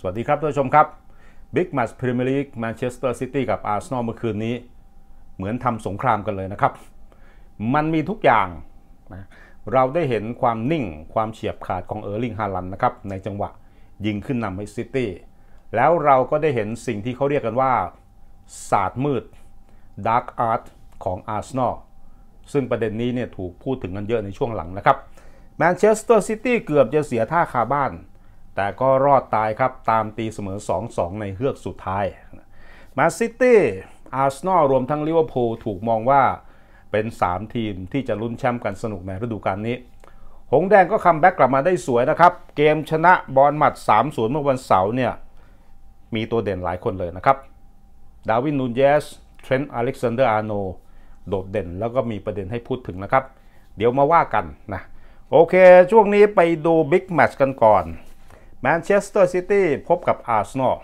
สวัสดีครับท่านผู้ชมครับบิ๊กแมตช์พรีเมียร์ลีกแมนเชสเตอร์ซิตี้กับอาร์เซนอลเมื่อคืนนี้ เหมือนทำสงครามกันเลยนะครับ มันมีทุกอย่างนะเราได้เห็นความนิ่งความเฉียบขาดของเออร์ลิงฮาลันนะครับ ในจังหวะยิงขึ้นนำให้ซิตี้แล้วเราก็ได้เห็นสิ่งที่เขาเรียกกันว่าศาสตร์มืดดาร์กอาร์ตของอาร์เซนอลซึ่งประเด็นนี้เนี่ยถูกพูดถึงกันเยอะในช่วงหลังนะครับแมนเชสเตอร์ซิตี้เกือบจะเสียท่าคาบ้านแต่ก็รอดตายครับ ตามตีเสมอ 2-2 ในเฮือกสุดท้าย มาซิตี้ อาร์เซนอลรวมทั้งลิเวอร์พูลถูกมองว่าเป็น 3 ทีมที่จะลุ้นแชมป์กันสนุกในฤดูกาลนี้ หงแดงก็คัมแบ็กกลับมาได้สวยนะครับ เกมชนะบอลหมัด 3-0 เมื่อวันเสาร์เนี่ย มีตัวเด่นหลายคนเลยนะครับ ดาวินนูนเยสเทรนต์อเล็กซานเดอร์ อาโนโดดเด่นแล้วก็มีประเด็นให้พูดถึงนะครับ เดี๋ยวมาว่ากันนะโอเคช่วงนี้ไปดูบิ๊กแมตช์กันก่อนแมนเชสเตอร์ซิตี้พบกับอาร์เซนอล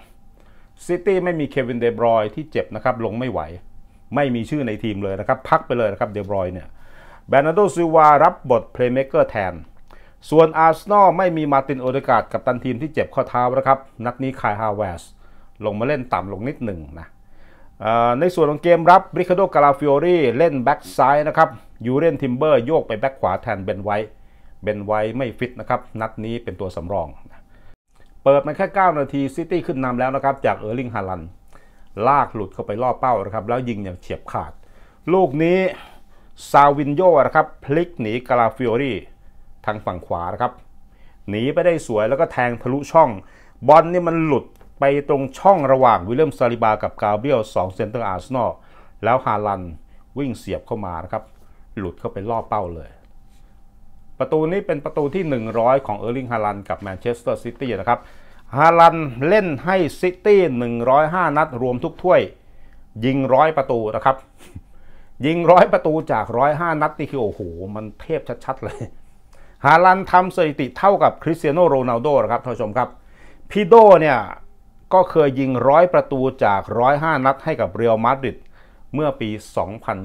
ซิตี้ไม่มีเควินเดบรอยที่เจ็บนะครับลงไม่ไหว ไม่มีชื่อในทีมเลยนะครับพักไปเลยนะครับเดบรอยเนี่ยแบนาโดซูวารับบทเพลย์เมคเกอร์แทน ส่วนอาร์เซนอลไม่มีมาตินโอเดกาดกับตันทีมที่เจ็บข้อเท้านะครับ นักนี้คายฮาวเวสลงมาเล่นต่ำลงนิดหนึ่งนะในส่วนของเกมรับบริคาโดกาลาฟิโอรีเล่นแบ็กซ้ายนะครับ ยูเรนทิมเบอร์โยกไปแบ็กขวาแทนเบนไวเบนไวไม่ฟิตนะครับนัดนี้เป็นตัวสำรองเปิดมาแค่ 9 นาทีซิตี้ขึ้นนำแล้วนะครับ จากเออร์ลิงฮาลันลากหลุดเข้าไปล่อเป้านะครับแล้วยิงอย่างเฉียบขาด ลูกนี้ซาวินโยนะครับ พลิกหนีกาลาฟิโอรีทางฝั่งขวานะครับ หนีไปได้สวยแล้วก็แทงทะลุช่อง บอลนี่มันหลุดไปตรงช่องระหว่าง วิลเลียมซาลิบากับกาเบรียลสองเซนเตอร์อาร์เซนอลแล้วฮาลันวิ่งเสียบเข้ามานะครับหลุดเข้าไปล่อเป้าเลยประตูนี้เป็นประตูที่ 100 ของเออร์ลิง ฮาลันกับแมนเชสเตอร์ซิตี้ นะครับ ฮาลันเล่นให้ซิตี้ 105 นัด รวมทุกถ้วย ยิงร้อยประตูนะครับ ยิงร้อยประตูจาก 105 นัด นี่คือ โอ้โห มันเทพชัดๆเลย ฮาลันทำสถิติเท่ากับคริสเตียโนโรนัลโดนะครับ ท่านผู้ชมครับ พีโดเนี่ย ก็เคยยิงร้อยประตูจาก 105 นัดให้กับเรอัลมาดริด เมื่อปี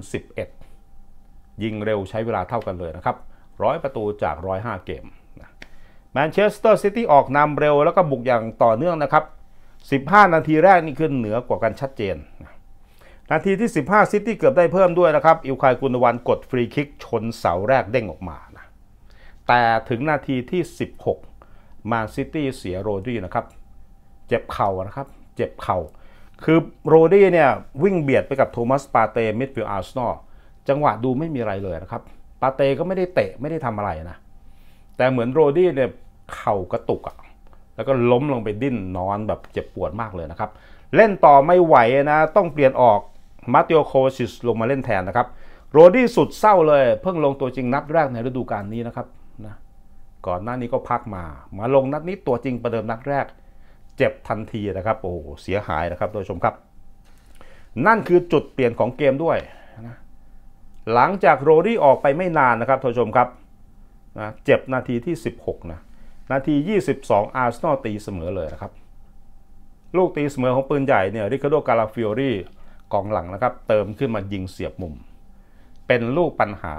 2011 ยิงเร็วใช้เวลาเท่ากันเลยนะครับร้อยประตูจากร้อยห้าเกมแมนเชสเตอร์ซิตี้ออกนำเร็วแล้วก็บุกอย่างต่อเนื่องนะครับ 15 นาทีแรกนี่ขึ้นเหนือกว่ากันชัดเจน นาทีที่ 15 ซิตี้เกือบได้เพิ่มด้วยนะครับ อิวคายกุนวันกดฟรีคิกชนเสาแรกเด้งออกมานะแต่ถึงนาทีที่ 16มาซิตี้เสียโรดี้นะครับ เจ็บเข่านะครับเจ็บเข่าคือโรดี้เนี่ย วิ่งเบียดไปกับโทมัสปาเต้มิดฟิลด์อาร์เซนอลจังหวะดูไม่มีอะไรเลยนะครับปาเตก็ไม่ได้เตะไม่ได้ทำอะไรนะ แต่เหมือนโรดี้เนี่ยเข่ากระตุกอะแล้วก็ล้มลงไปดิ้นนอนแบบเจ็บปวดมากเลยนะครับ เล่นต่อไม่ไหวนะ ต้องเปลี่ยนออกมาติโอโคชิสลงมาเล่นแทนนะครับ โรดี้สุดเศร้าเลยเพิ่งลงตัวจริงนัดแรกในฤดูกาลนี้นะครับนะก่อนหน้านี้ก็พักมามาลงนัดนี้ตัวจริงประเดิมนัดแรกเจ็บทันทีนะครับโอ้เสียหายนะครับโดยชมครับ นั่นคือจุดเปลี่ยนของเกมด้วยนะหลังจากโรดี้ออกไปไม่นานนะครับท่านผู้ชมครับนะเจ็บนาทีที่ 16นะนาที 22 อาร์เซนอล ตีเสมอเลยนะครับ ลูกตีเสมอของปืนใหญ่เนี่ยริคาโดกาลาฟิโอรี่กองหลังนะครับ เติมขึ้นมายิงเสียบมุม เป็นลูกปัญหา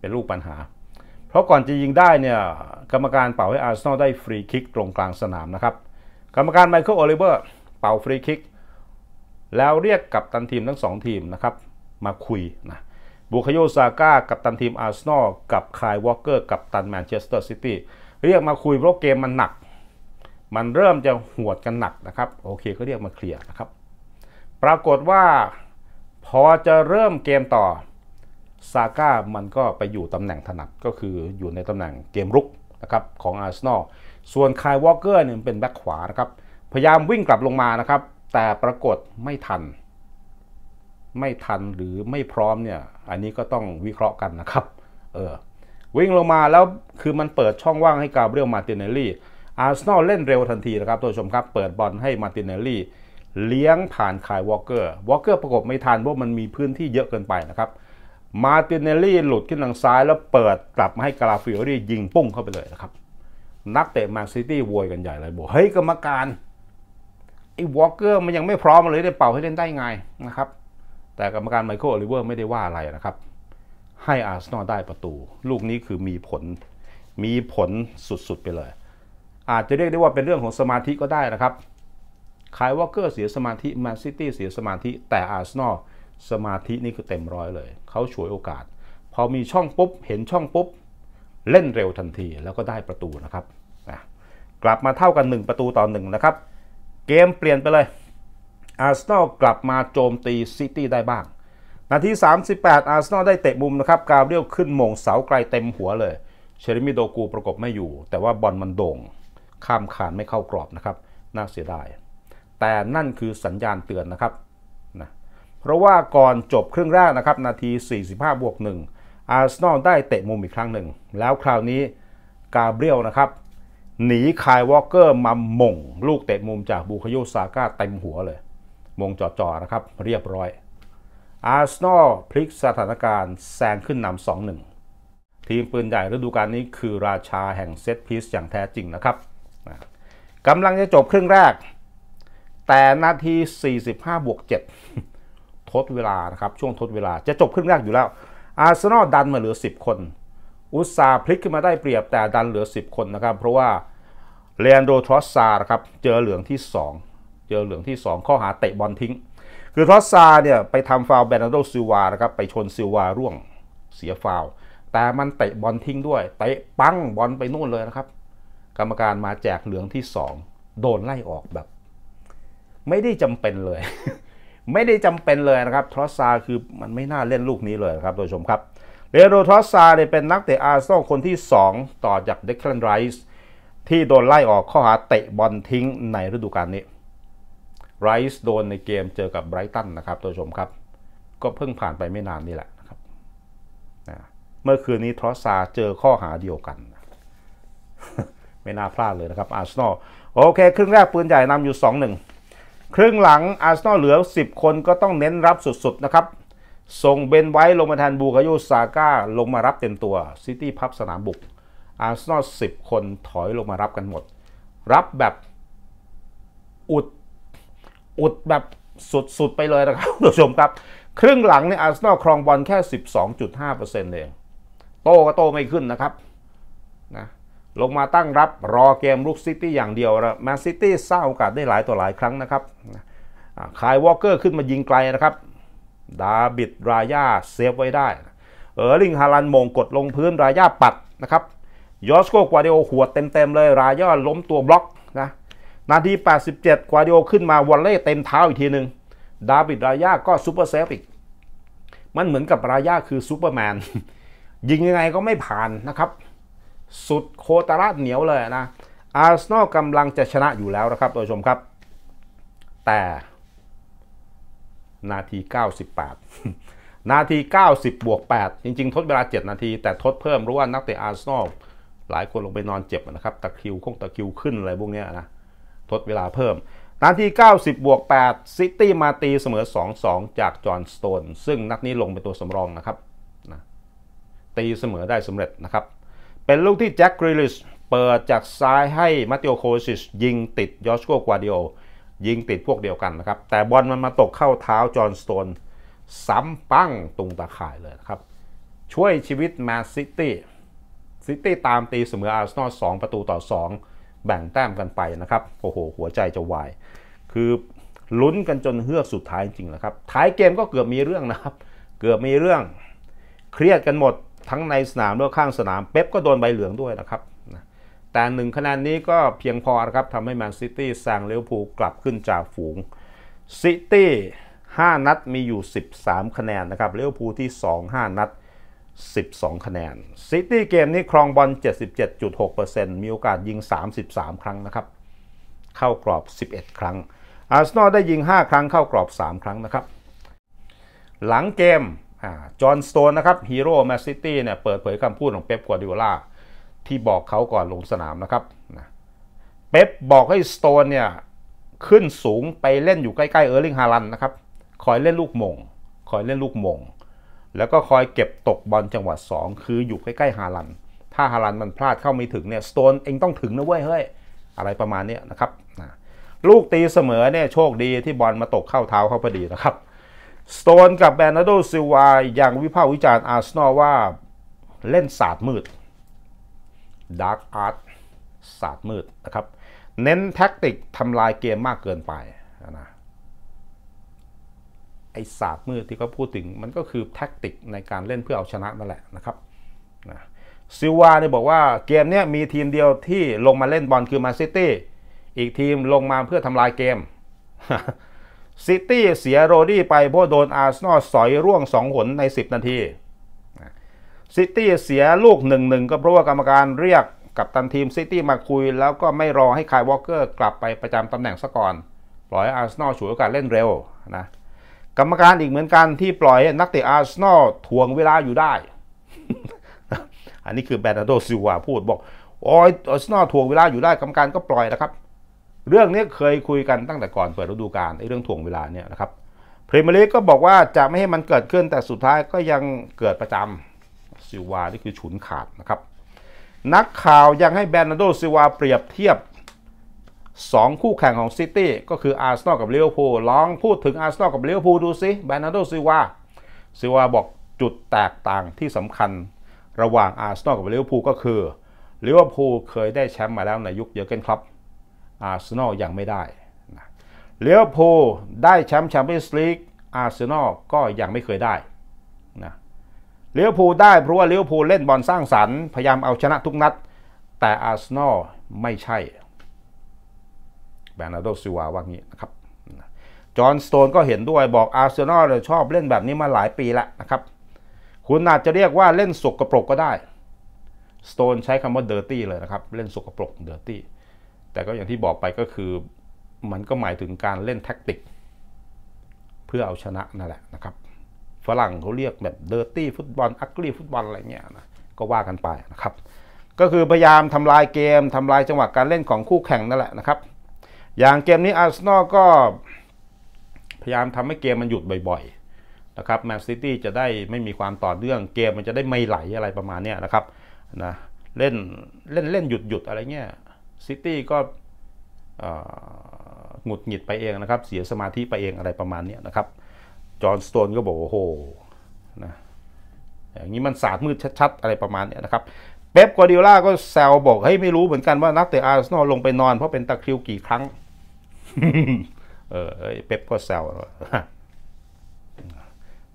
เป็นลูกปัญหา เพราะก่อนจะยิงได้เนี่ย กรรมการเป่าให้อาร์เซนอล ได้ฟรีคิกตรงกลางสนามนะครับ กรรมการไมเคิลโอลิเวอร์เป่าฟรีคิกแล้วเรียกกับตันทีมทั้งสองทีมนะครับมาคุยนะบุคโยซาก้ากับตันทีมอาร์เซนอลกับคายวอลเกอร์กับตันแมนเชสเตอร์ซิตี้เรียกมาคุยเพราะเกมมันหนัก มันเริ่มจะหวดกันหนักนะครับ โอเคก็เรียกมาเคลียร์นะครับ ปรากฏว่าพอจะเริ่มเกมต่อซาก้ามันก็ไปอยู่ตำแหน่งถนัดก็คืออยู่ในตำแหน่งเกมรุกนะครับของอาร์เซนอลส่วนคายวอลเกอร์เนี่ยเป็นแบ็คขวานะครับ พยายามวิ่งกลับลงมานะครับ แต่ปรากฏไม่ทันไม่ทันหรือไม่พร้อมเนี่ย อันนี้ก็ต้องวิเคราะห์กันนะครับ เออ วิ่งลงมาแล้วคือมันเปิดช่องว่างให้กาเบรียล มาติเนลลี่ อาร์เซนอลเล่นเร็วทันทีนะครับท่านผู้ชมครับ เปิดบอลให้มาติเนลลี่เลี้ยงผ่านคายวอลเกอร์ วอลเกอร์ประกบไม่ทันเพราะมันมีพื้นที่เยอะเกินไปนะครับ มาติเนลลี่หลุดขึ้นทางซ้ายแล้วเปิดกลับมาให้กาลาฟิโอรี่ยิงปุ้งเข้าไปเลยนะครับ นักเตะแมนซิตี้โวยกันใหญ่เลยบอกเฮ้ยกรรมการ ไอ้วอลเกอร์มันยังไม่พร้อมเลยได้เป่าให้เล่นได้ไงนะครับแต่กรรมการไมเคิลโอลิเวอร์ไม่ได้ว่าอะไรนะครับ ให้อาร์เซนอลได้ประตู ลูกนี้คือมีผลมีผลสุด ๆ ไปเลย อาจจะเรียกได้ว่าเป็นเรื่องของสมาธิก็ได้นะครับคายวอเกอร์เสียสมาธิแมนซิตี้เสียสมาธิ แต่อาร์เซนอลสมาธินี่คือเต็มร้อยเลย เขาฉวยโอกาส พอมีช่องปุ๊บ เห็นช่องปุ๊บ เล่นเร็วทันทีแล้วก็ได้ประตูนะครับ กลับมาเท่ากัน1ประตูต่อ1นะครับเกมเปลี่ยนไปเลยอาร์เซนอลกลับมาโจมตีซิตี้ได้บ้าง นาที38 อาร์เซนอลได้เตะมุมนะครับกาเรียลขึ้นมงเสาไกลเต็มหัวเลยเชริมิโดกูประกบไม่อยู่ แต่ว่าบอลมันโด่งข้ามขานไม่เข้ากรอบนะครับน่าเสียดาย แต่นั่นคือสัญญาณเตือนนะครับนะเพราะว่าก่อนจบครึ่งแรกนะครับนาที 45 บวก1อาร์เซนอลได้เตะมุมอีกครั้งหนึ่งแล้วคราวนี้กาเรียลนะครับหนีคายวอลเกอร์มามมงลูกเตะมุมจากบูคโยซาก้าเต็มหัวเลยมงจ่อๆ นะครับเรียบร้อยอาร์เซนอลพลิกสถานการณ์แซงขึ้นนำสองหนึ่งทีมปืนใหญ่ฤดูกาลนี้คือราชาแห่งเซตพีซอย่างแท้จริงนะครับกำลังจะจบครึ่งแรก แต่นาที 45บวก7ทดเวลานะครับ ช่วงทดเวลา จะจบครึ่งแรกอยู่แล้วอาร์เซนอลดันมาเหลือ 10 คน อุตสาพลิกขึ้นมาได้เปรียบแต่ดันเหลือ 10 คนนะครับเพราะว่าเลนโดทรอสซาครับเจอเหลืองที่ 2เจอเหลืองที่ 2 ข้อหาเตะบอลทิ้ง คือทอสซาเนี่ยไปทำฟาวแบนาโดซิวานะครับไปชนซิวาร่วงเสียฟาวแต่มันเตะบอลทิ้งด้วยเตะปังบอลไปนู่นเลยนะครับ กรรมการมาแจกเหลืองที่ 2 โดนไล่ออกแบบ ไม่ได้จำเป็นเลย ไม่ได้จำเป็นเลยนะครับทรอสซาคือมันไม่น่าเล่นลูกนี้เลยครับผู้ชมครับ เรโดทรอสซาเนี่ยเป็นนักเตะอาร์เซนอลคนที่ 2 ต่อจากเด็กัลนไรส์ที่โดนไล่ออกข้อหาเตะบอลทิ้งในฤดูกาลนี้ไรส์โดนในเกมเจอกับไบรตันนะครับท่านผู้ชมครับ ก็เพิ่งผ่านไปไม่นานนี่แหละนะครับเมื่อคืนนี้ทรอสซาเจอข้อหาเดียวกัน ไม่น่าพลาดเลยนะครับอาร์เซนอลโอเค ครึ่งแรกปืนใหญ่นำอยู่2-1ครึ่งหลังอาร์เซนอลเหลือ 10 คนก็ต้องเน้นรับสุดๆนะครับ ส่งเบนไว้ลงมาแทนบูคาโยซาก้าลงมารับเต็มตัวซิตี้พับสนามบุกอาร์เซนอล10 คนถอยลงมารับกันหมด รับแบบอุดอุดแบบสุดๆไปเลยนะครับทผู้ชมครับครึ่งหลังเนี่ยอาร์เซนอลครองบอลแค่ 12.5%เอเองโตก็โตไม่ขึ้นนะครับนะลงมาตั้งรับรอเกมลุกซิตี้อย่างเดียวนะแมนซิตี้สร้างโอกาสได้หลายต่อหลายครั้งนะครับคายวอลเกอร์ขึ้นมายิงไกลนะครับ ดาบิดรายาเซฟไว้ได้เออร์ลิงฮารันมงกดลงพื้นรายาปัดนะครับยอสโกกวาเดโอหัวเต็มๆเลย รายาล้มตัวบล็อกนะนาที 87 กวาดิโอขึ้นมาวอลเล่เต็มเท้าอีกทีหนึ่งดาวิด รายาก็ซูเปอร์เซฟอีก มันเหมือนกับรายาคือซูเปอร์แมน ยิงยังไงก็ไม่ผ่านนะครับ สุดโคตรราเหนียวเลยนะ อาร์เซนอลกำลังจะชนะอยู่แล้วนะครับท่านผู้ชมครับ แต่นาที 98 นาที 90บวก8จริง ๆ ทดเวลา 7 นาที แต่ทดเพิ่มรู้ว่านักเตะอาร์เซนอลหลายคนลงไปนอนเจ็บนะครับตะคิวคงตะคิวขึ้นอะไรพวกนี้นะทดเวลาเพิ่ม นาที90 บวก 8 ซิตี้มาตีเสมอ 2-2 จากจอห์นสโตนซึ่งนัดนี้ลงเป็นตัวสำรองนะครับนะตีเสมอได้สำเร็จนะครับ เป็นลูกที่แจ็คกริลิชเปิดจากซ้ายให้มาติโอโคซิชยิงติดยอชโกกวาดิโอยิงติดพวกเดียวกันนะครับ แต่บอลมันมาตกเข้าเท้าจอห์นสโตนซ้ำปั้งตุงตาข่ายเลยครับ ช่วยชีวิตแมนซิตี้ซิตี้ตามตีเสมออาร์เซนอล 2 ประตูต่อ 2แบ่งแต้มกันไปนะครับโอ้โหหัวใจจะวาย คือลุ้นกันจนเฮือกสุดท้ายจริงๆนะครับท้ายเกมก็เกือบมีเรื่องนะครับ เกือบมีเรื่องเครียดกันหมดทั้งในสนามและข้างสนาม เป๊ปก็โดนใบเหลืองด้วยนะครับแต่หนึ่งคะแนนนี้ก็เพียงพอนะครับทำให้แมนซิตี้แซงเลวพูกลับขึ้นจากฝูงซิตี้5นัดมีอยู่ 13 คะแนนนะครับเลวพูที่ 2 5 นัด12 คะแนนซิตี้เกมนี้ครองบอล77.6%มีโอกาสยิง 33 ครั้งนะครับ เข้ากรอบ 11 ครั้งอาร์เซนอลได้ยิง 5 ครั้ง เข้ากรอบ 3 ครั้งนะครับ หลังเกมจอห์นสโตนนะครับฮีโร่แมนซิตี้เนี่ยเปิดเผยคำพูดของเป๊ปกัวดิโอลาที่บอกเขาก่อนลงสนามนะครับเป๊ปบอกให้สโตนเนี่ย ขึ้นสูงไปเล่นอยู่ใกล้ๆเออร์ลิงฮาลันนะครับคอยเล่นลูกมงคอยเล่นลูกมงแล้วก็คอยเก็บตกบอลจังหวะ2คืออยู่ใกล้ๆฮาลัน ถ้าฮาลันมันพลาดเข้าไม่ถึงเนี่ยสโตนเองต้องถึงนะเว้ยเฮ้ย อะไรประมาณนี้นะครับ ลูกตีเสมอเนี่ยโชคดีที่บอลมาตกเข้าเท้าเขาพอดีนะครับสโตนกับแบรนาโดซิวายังวิพากษ์วิจารณ์อาร์เซนอลว่าเล่นศาสตร์มืดดาร์กอาร์ตศาสตร์มืดนะครับ เน้นแท็กติกทำลายเกมมากเกินไปนะไอ้ศาสตร์มืดที่เขาพูดถึงมันก็คือแท็กติกในการเล่นเพื่อเอาชนะนั่นแหละนะครับนะซิลวาเนี่ยบอกว่าเกมนี้มีทีมเดียวที่ลงมาเล่นบอลคือมาซิตี้อีกทีมลงมาเพื่อทำลายเกมซิตี้เสียโรดี้ไปเพราะโดนอาร์เซนอลสอยร่วงสองหนใน10 นาทีซิตี้เสียลูกหนึ่งหนึ่งก็เพราะว่ากรรมการเรียกกับตันทีมซิตี้มาคุยแล้วก็ไม่รอให้คายวอลเกอร์กลับไปประจำตำแหน่งซะก่อนปล่อยอาร์เซนอลฉวยโอกาสเล่นเร็วนะกรรมการอีกเหมือนกันที่ปล่อยนักเตะอาร์เซนอลทวงเวลาอยู่ได้ อันนี้คือแบรนาโดซิวาพูดบอกโอ้ยอาร์เซนอลทวงเวลาอยู่ได้กรรมการก็ปล่อยนะครับ เรื่องนี้เคยคุยกันตั้งแต่ก่อนเปิดฤดูกาลในเรื่องทวงเวลาเนี่ยนะครับพรีเมียร์ลีกก็บอกว่าจะไม่ให้มันเกิดขึ้นแต่สุดท้ายก็ยังเกิดประจำซิวานี่คือฉุนขาดนะครับ นักข่าวยังให้แบรนาโดซิวาเปรียบเทียบ2 คู่แข่งของซิตี้ก็คืออาร์เซนอลกับล้เวอพูลองพูดถึงอาร์เซนอลกับล้เวอพูดูสิแบรนั์โดซิวาซิวาบอกจุดแตกต่างที่สำคัญระหว่างอาร์เซนอลกับล้เวอพูก็คือล้เวอพูเคยได้แชมป์มาแล้วในยุคเยอเกนครับอาร์เซนอลยังไม่ได้ลิเวอยวพูได้แชมป์แชมเปี้ยนส์ลีกอาร์เซนอลก็ยังไม่เคยได้นะล้เวอพูได้เพราะว่าล้เวอพูเล่นบอลสร้างสรรค์พยายามเอาชนะทุกนัด แต่อาร์เซนอลไม่ใช่แบรนาโดซิวาว่างี้นะครับ จอห์นสโตนก็เห็นด้วยบอกอาร์เซนอลชอบเล่นแบบนี้มาหลายปีแล้วนะครับ คุณอาจจะเรียกว่าเล่นสกปรกก็ได้ สโตนใช้คำว่าเดอร์ตี้เลยนะครับ เล่นสกปรกเดอร์ตี้ แต่ก็อย่างที่บอกไปก็คือมันก็หมายถึงการเล่นแท็กติก เพื่อเอาชนะนั่นแหละนะครับ ฝรั่งเขาเรียกแบบเดอร์ตี้ฟุตบอลอักลีฟุตบอลอะไรเงี้ยนะ ก็ว่ากันไปนะครับ ก็คือพยายามทำลายเกมทำลายจังหวะการเล่นของคู่แข่งนั่นแหละนะครับอย่างเกมนี้อาร์เซนอลก็พยายามทำให้เกมมันหยุดบ่อยๆนะครับแมนซิตี้จะได้ไม่มีความต่อเนื่องเกมมันจะได้ไม่ไหลอะไรประมาณนี้นะครับนะเล่นเล่นเล่นหยุดหยุดอะไรเงี้ยซิตี้ก็หงุดหงิดไปเองนะครับเสียสมาธิไปเองอะไรประมาณนี้นะครับจอห์นสโตนก็บอกโอ้โหนะอย่างนี้มันสาดมืดชัด ๆ อะไรประมาณนี้นะครับเป๊ปกอดิโอล่าก็แซวบอกเฮ้ยไม่รู้เหมือนกันว่านักเตะอาร์เซนอลลงไปนอนเพราะเป็นตะคริวกี่ครั้งเออเป๊ปก็แซว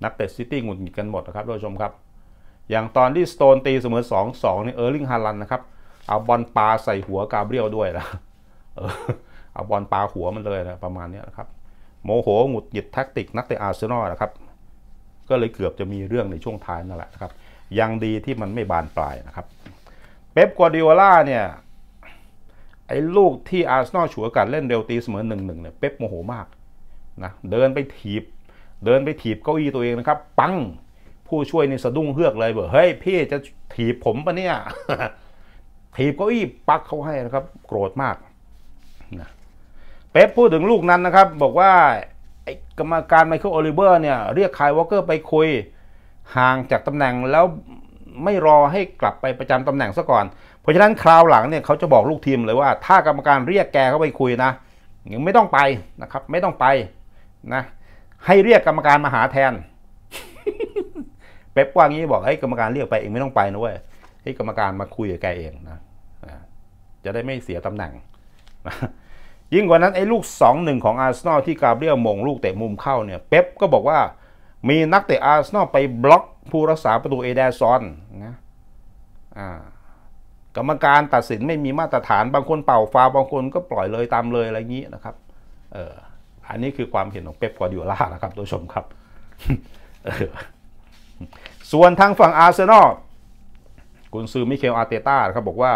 นักเตะซิตี้หงุดหงิดกันหมดนะครับท่านผู้ชมครับ อย่างตอนที่สโตนตีเสมอสองสองนี่เออร์ลิงฮาลันนะครับ เอาบอลปาใส่หัวกาเบรียลด้วยนะเออเอาบอลปาหัวมันเลยนะ ประมาณนี้นะครับ โมโหหงุดหงิดแท็กติกนักเตะอาร์เซนอลนะครับ ก็เลยเกือบจะมีเรื่องในช่วงท้ายนั่นแหละครับ ยังดีที่มันไม่บานปลายนะครับ เป๊ปกัวดิโอล่าเนี่ยไอ้ลูกที่อาร์เซนอลฉวยกันเล่นเร็วตีเสมอหนึ่งหนึ่งเนี่ยเป๊ปโมโหมากนะเดินไปถีบ เดินไปถีบ เก้าอี้ตัวเองนะครับ ปังผู้ช่วยนี่สะดุ้งเฮือกเลยบอกเฮ้ยพี่จะถีบผมปะเนี่ย ถีบเก้าอี้ปักเขาให้นะครับโกรธมากนะเป๊ปพูดถึงลูกนั้นนะครับ บอกว่าไอ้กรรมการไมเคิลโอลิเวอร์เนี่ย เรียกไคลยวอลเกอร์ไปคุยห่างจากตำแหน่งแล้วไม่รอให้กลับไปประจำตำแหน่งซะก่อนเพราะฉะนั้นคราวหลังเนี่ยเขาจะบอกลูกทีมเลยว่าถ้ากรรมการเรียกแกเข้าไปคุยนะยังไม่ต้องไปนะครับไม่ต้องไปนะให้เรียกกรรมการมาหาแทนเป๊ปว่างี้บอกไอ้กรรมการเรียกไปเองไม่ต้องไปนะเว้ยให้กรรมการมาคุยกับแกเองนะจะได้ไม่เสียตำแหน่งยิ่งกว่านั้นไอ้ลูก2งของอาร์เซนอลที่กาเบรียลมงลูกเตะมุมเข้าเนี่ยเป๊ปก็บอกว่ามีนักเตะอาร์เซนอลไปบล็อกผู้รักษาประตูเอเดซอนนะอ่ากรรมการตัดสินไม่มีมาตรฐานบางคนเป่าฟาบางคนก็ปล่อยเลยตามเลยอะไรอย่างนี้นะครับเอออันนี้คือความเห็นของเป๊ปกวาดิโอลา นะครับทุกชมครับ ส่วนทางฝั่งอาร์เซนอล กุนซือมิเคลอาร์เตต้าครับบอกว่า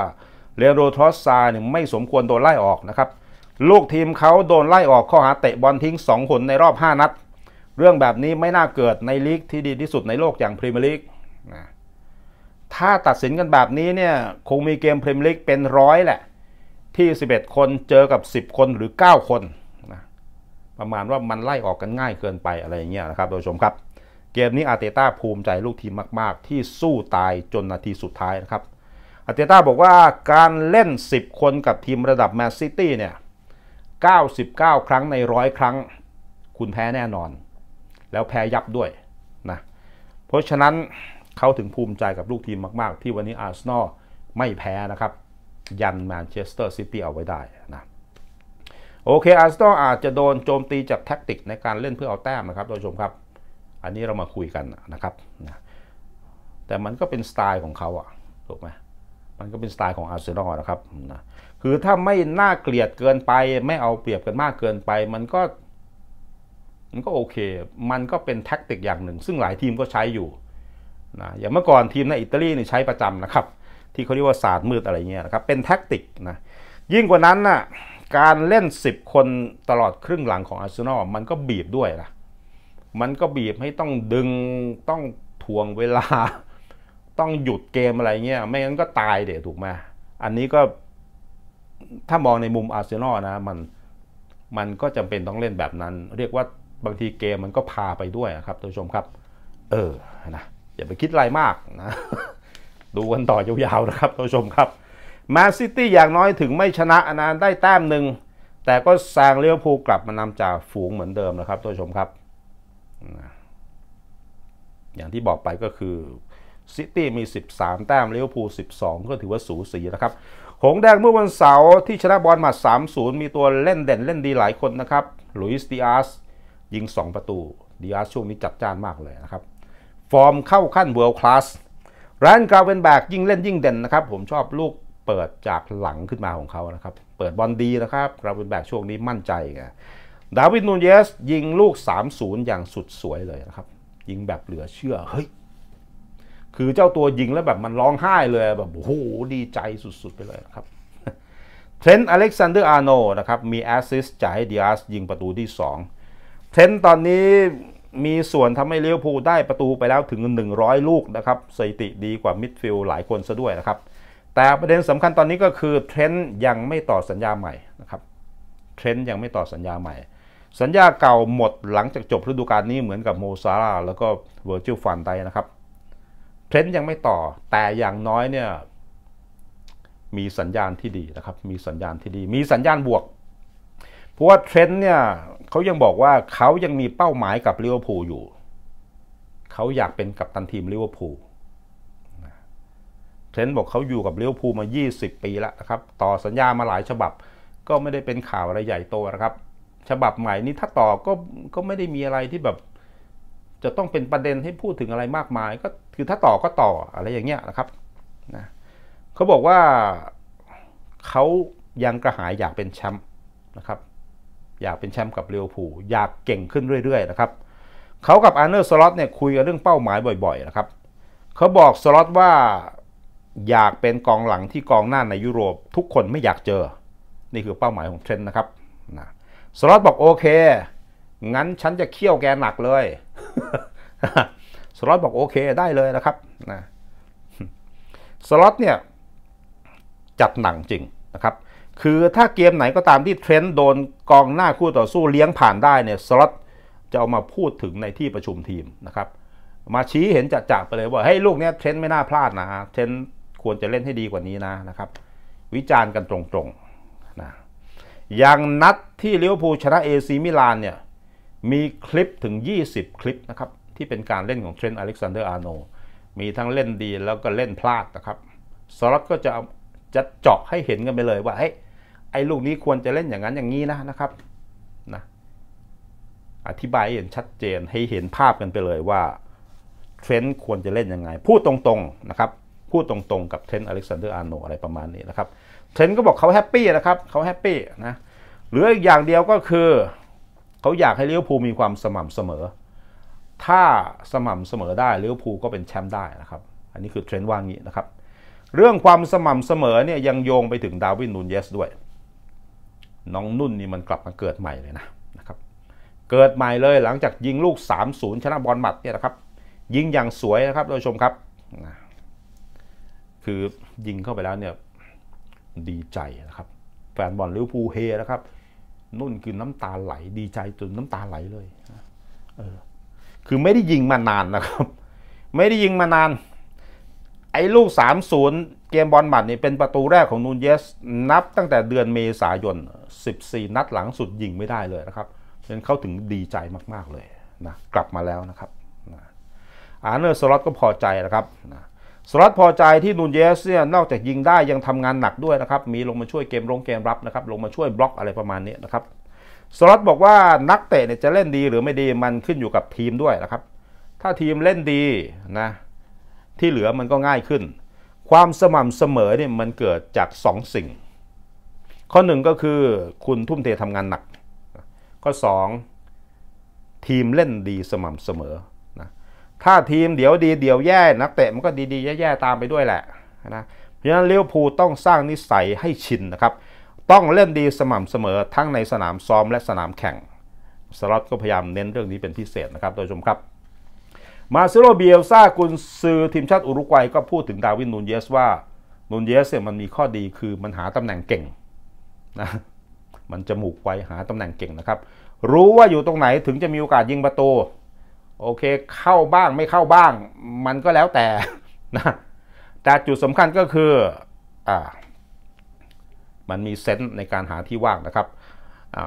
เรโรทรอสซาเนี่ยไม่สมควรโดนไล่ออกนะครับ ลูกทีมเขาโดนไล่ออกข้อหาเตะบอลทิ้ง2คนในรอบ5นัด เรื่องแบบนี้ไม่น่าเกิดในลีกที่ดีที่สุดในโลกอย่างพรีเมียร์ลีกนะถ้าตัดสินกันแบบนี้เนี่ยคงมีเกมพรีเมียร์ลีกเป็นร้อยแหละ ที่ 11 คนเจอกับ 10 คนหรือ 9 คนนะประมาณว่ามันไล่ออกกันง่ายเกินไปอะไรอย่างเงี้ยนะครับโดยชมครับ เกมนี้อาร์เตต้าภูมิใจลูกทีมมากๆ ที่สู้ตายจนนาทีสุดท้ายนะครับ อาร์เตต้าบอกว่าการเล่น 10 คนกับทีมระดับแมนซิตี้เนี่ย99 ครั้งในร้อยครั้งคุณแพ้แน่นอน แล้วแพ้ยับด้วยนะเพราะฉะนั้นเขาถึงภูมิใจกับลูกทีมมากๆ ที่วันนี้อาร์เซนอลไม่แพ้นะครับ ยันแมนเชสเตอร์ซิตี้เอาไว้ได้นะโอเคอาร์เซนอลอาจจะโดนโจมตีจากแท็กติกในการเล่นเพื่อเอาแต้มนะครับท่านผู้ชมครับ อันนี้เรามาคุยกันนะครับนะแต่มันก็เป็นสไตล์ของเขาอะถูกไหมมันก็เป็นสไตล์ของอาร์เซนอลนะครับนะคือถ้าไม่น่าเกลียดเกินไปไม่เอาเปรียบกันมากเกินไปมันก็มันก็โอเคมันก็เป็นแท็กติกอย่างหนึ่ง ซึ่งหลายทีมก็ใช้อยู่นะอย่างเมื่อก่อนทีมในอิตาลีนี่ใช้ประจำนะครับ ที่เขาเรียกว่าศาสตร์มืดอะไรเงี้ยนะครับ เป็นแท็กติกนะยิ่งกว่านั้นนะ่ะการเล่น10คนตลอดครึ่งหลังของอาร์เซนอลมันก็บีบด้วยนะมันก็บีบให้ต้องดึงต้องทวงเวลา ต้องหยุดเกมอะไรเงี้ยไม่งั้นก็ตายเดี๋ยวถูกไหมอันนี้ก็ ถ้ามองในมุมอาร์เซนอลนะมันมันก็จำเป็นต้องเล่นแบบนั้น เรียกว่าบางทีเกมมันก็พาไปด้วยครับท่านผู้ชมครับ เออนะอย่าไปคิดอะไรมากนะ ดูกันต่อยาวๆนะครับท่านผู้ชมครับแมนซิตี้อย่างน้อยถึงไม่ชนะนานได้แต้มหนึ่ง แต่ก็แซงเลี้ยวภูกลับมานำจ่าฝูงเหมือนเดิมนะครับท่านผู้ชมครับอย่างที่บอกไปก็คือซิตี้มี 13 แต้มเลี้ยวภู 12 ก็ถือว่าสูสีนะครับหงแดงเมื่อวันเสาร์ที่ชนะบอลมา 3-0 มีตัวเล่นเด่นเล่นดีหลายคนนะครับลุยส์ดิอาสยิง 2 ประตูดิอาสช่วงนี้จัดจ้านมากเลยนะครับฟอร์มเข้าขั้น World Class ร้านกราเวนแบก ยิ่งเล่นยิ่งเด่นนะครับผมชอบลูกเปิดจากหลังขึ้นมาของเขานะครับ เปิดบอลดีนะครับกราเวนแบกช่วงนี้มั่นใจไง ดาวิดนูเยสยิงลูก 3-0 อย่างสุดสวยเลยนะครับ ยิงแบบเหลือเชื่อ เฮ้ย คือเจ้าตัวยิงแล้วแบบมันร้องไห้เลยแบบโอ้โหดีใจสุดๆไปเลยนะครับ เทรนต์อเล็กซานเดอร์อาร์โนนะครับมีแอสซิสต์จ่ายให้ดิอาสยิงประตูที่2เทรนต์ตอนนี้มีส่วนทำให้เลี้ยวภูได้ประตูไปแล้วถึง 100 ลูกนะครับสถิติดีกว่ามิดฟิลหลายคนซะด้วยนะครับ แต่ประเด็นสำคัญตอนนี้ก็คือเทรนด์ยังไม่ต่อสัญญาใหม่นะครับเทรนด์ยังไม่ต่อสัญญาใหม่ สัญญาเก่าหมดหลังจากจบฤดูกาลนี้เหมือนกับโมซาร่าแล้วก็เวอร์จิลฟันไดนะครับเทรนด์ยังไม่ต่อแต่อย่างน้อยเนี่ย มีสัญญาณที่ดีนะครับ มีสัญญาณที่ดี มีสัญญาณบวกเพราะว่าเทรนด์เนี่ยเขายังบอกว่าเขายังมีเป้าหมายกับลิเวอร์พูลอยู่ เขาอยากเป็นกัปตันทีมลิเวอร์พูลเทรนต์บอกเขาอยู่กับลิเวอร์พูลมา 20 ปีแล้วนะครับ ต่อสัญญามาหลายฉบับ ก็ไม่ได้เป็นข่าวอะไรใหญ่โตนะครับ ฉบับใหม่นี้ถ้าต่อก็ก็ไม่ได้มีอะไรที่แบบจะต้องเป็นประเด็นให้พูดถึงอะไรมากมาย ก็คือถ้าต่อก็ต่ออะไรอย่างเงี้ยนะครับนะเขาบอกว่าเขายังกระหายอยากเป็นแชมป์นะครับอยากเป็นแชมป์กับเรียวผูอยากเก่งขึ้นเรื่อยๆนะครับเขากับอาร์เนอร์สล็อตเนี่ยคุยกันเรื่องเป้าหมายบ่อยๆนะครับ เขาบอกสล็อตว่าอยากเป็นกองหลังที่กองหน้าในยุโรป ทุกคนไม่อยากเจอนี่คือเป้าหมายของเทรนนะครับนะสล็อตบอกโอเค งั้นฉันจะเคี่ยวแกหนักเลยสล็อตบอกโอเคได้เลยนะครับนะสล็อตเนี่ยจัดหนังจริงนะครับคือถ้าเกมไหนก็ตามที่เทรนด์โดนกองหน้าคู่ต่อสู้เลี้ยงผ่านได้เนี่ยสล็อตจะเอามาพูดถึงในที่ประชุมทีมนะครับมาชี้เห็นจัดจับไปเลยว่า เฮ้ยลูกเนี้ยเทรนด์ไม่น่าพลาดนะเทรนด์ควรจะเล่นให้ดีกว่านี้นะนะครับวิจารณ์กันตรงๆนะอย่างนัดที่เลี้ยวภูชนะเอซีมิลานเนี่ยมีคลิปถึง 20 คลิปนะครับที่เป็นการเล่นของเทรนด์อเล็กซานเดอร์อาร์โนมีทั้งเล่นดีแล้วก็เล่นพลาดนะครับสล็อตก็จะจะเจาะให้เห็นกันไปเลยว่าเฮ้ไอ้ลูกนี้ควรจะเล่นอย่างนั้นอย่างนี้นะนะครับนะอธิบายเห็นชัดเจนให้เห็นภาพกันไปเลยว่า เทรนด์ควรจะเล่นยังไง พูดตรงๆนะครับ พูดตรงๆกับ เทรนด์อเล็กซานเดอร์อาร์โนอะไรประมาณนี้นะครับ เทรนด์ก็บอกเขาแฮปปี้นะครับเขาแฮปปี้นะหรืออีกอย่างเดียวก็คือ เขาอยากให้เลี้ยวภูมีความสม่ำเสมอถ้าสม่ำเสมอได้เลี้ยวภูก็เป็นแชมป์ได้นะครับอันนี้คือเทรนด์ว่างี้นะครับเรื่องความสม่ำเสมอเนี่ยยังโยงไปถึงดาวินนูนเยสด้วยน้องนุ่นนี่มันกลับมาเกิดใหม่เลยนะนะครับ เกิดใหม่เลยหลังจากยิงลูก 3-0ชนะบอลหมัดเนี่ยนะครับ ยิงอย่างสวยนะครับท่านผู้ชมครับคือยิงเข้าไปแล้วเนี่ยดีใจนะครับแฟนบอลลิเวอร์พูลเฮนะครับ นุ่นคือน้ำตาไหล ดีใจจนน้ำตาไหลเลยเออคือไม่ได้ยิงมานานนะครับ ไม่ได้ยิงมานาน ไอ้ลูก3-0เกมบอลหมัดนี่เป็นประตูแรกของนูนเยสนับตั้งแต่เดือนเมษายน 14 นัดหลังสุดยิงไม่ได้เลยนะครับเพราะนั้นเขาถึงดีใจมากๆเลยนะกลับมาแล้วนะครับอาร์เนอร์สล็อตก็พอใจนะครับนะสล็อตพอใจที่นูนเยสเนี่ยนอกจากยิงได้ยังทำงานหนักด้วยนะครับมีลงมาช่วยเกมลงเกมรับนะครับ ลงมาช่วยบล็อกอะไรประมาณนี้นะครับสล็อตบอกว่านักเตะเนี่ยจะเล่นดีหรือไม่ดีมันขึ้นอยู่กับทีมด้วยนะครับถ้าทีมเล่นดีนะที่เหลือมันก็ง่ายขึ้นความสม่ำเสมอเนี่ยมันเกิดจากสองสิ่ง ข้อหนึ่งก็คือคุณทุ่มเททำงานหนัก ข้อสองทีมเล่นดีสม่ำเสมอนะ ถ้าทีมเดี๋ยวดีเดี๋ยวแย่นักเตะมันก็ดีๆแย่ๆตามไปด้วยแหละนะ เพราะฉะนั้นเลี้ยวภูต้องสร้างนิสัยให้ชินนะครับ ต้องเล่นดีสม่ำเสมอทั้งในสนามซ้อมและสนามแข่ง สล็อตก็พยายามเน้นเรื่องนี้เป็นพิเศษนะครับโดยชมครับมาซิโรเบียลซากุนซือทีมชาติอุรุกวัยก็พูดถึงดาวิน นูนเยส ว่า นูนเยสเนี่ยมันมีข้อดีคือมันหาตำแหน่งเก่งนะมันจมูกไวหาตำแหน่งเก่งนะครับ รู้ว่าอยู่ตรงไหนถึงจะมีโอกาสยิงประตูโอเค เข้าบ้างไม่เข้าบ้างมันก็แล้วแต่นะแต่จุดสำคัญก็คืออ่ามันมีเซน์ในการหาที่ว่างนะครับ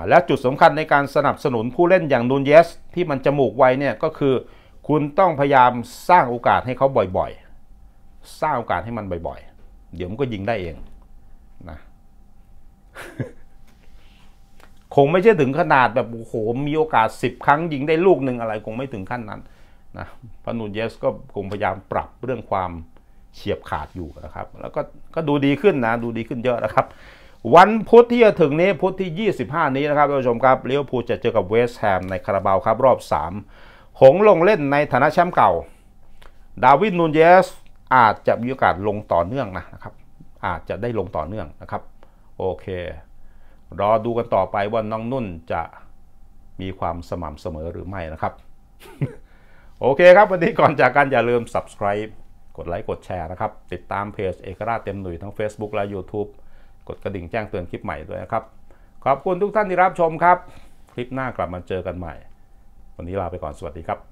และจุดสำคัญในการสนับสนุนผู้เล่นอย่างนูนเยสที่มันจมูกไวเนี่ยก็คือคุณต้องพยายามสร้างโอกาสให้เขาบ่อยๆ สร้างโอกาสให้มันบ่อยๆ เดี๋ยวมันก็ยิงได้เองนะ คงไม่ใช่ถึงขนาดแบบโอ้โห มีโอกาส 10 ครั้งยิงได้ลูกหนึ่งอะไรคงไม่ถึงขั้นนั้นนะพนุนเยสก็คงพยายามปรับเรื่องความเฉียบขาดอยู่นะครับ แล้วก็ก็ดูดีขึ้นนะ ดูดีขึ้นเยอะนะครับ วันพุธที่จะถึงนี้ พุธที่ 25 นี้นะครับ ท่านผู้ชมครับเลี้ยวพูจะเจอกับเวสแฮมในคาราบาวครับรอบ3หงลงเล่นในฐานะแชมป์เก่า ดาวิดนูนเยสอาจจะมีโอกาสลงต่อเนื่องนะครับ อาจจะได้ลงต่อเนื่องนะครับ โอเค รอดูกันต่อไปว่าน้องนุ่นจะมีความสม่ำเสมอหรือไม่นะครับ โอเคครับวันนี้ก่อนจากกันอย่าลืม subscribe กดไลค์กดแชร์นะครับ ติดตามเพจเอกราชเต็มหนุ่ยทั้ง Facebook และ YouTube กดกระดิ่งแจ้งเตือนคลิปใหม่ด้วยนะครับขอบคุณทุกท่านที่รับชมครับ คลิปหน้ากลับมาเจอกันใหม่วันนี้ลาไปก่อน สวัสดีครับ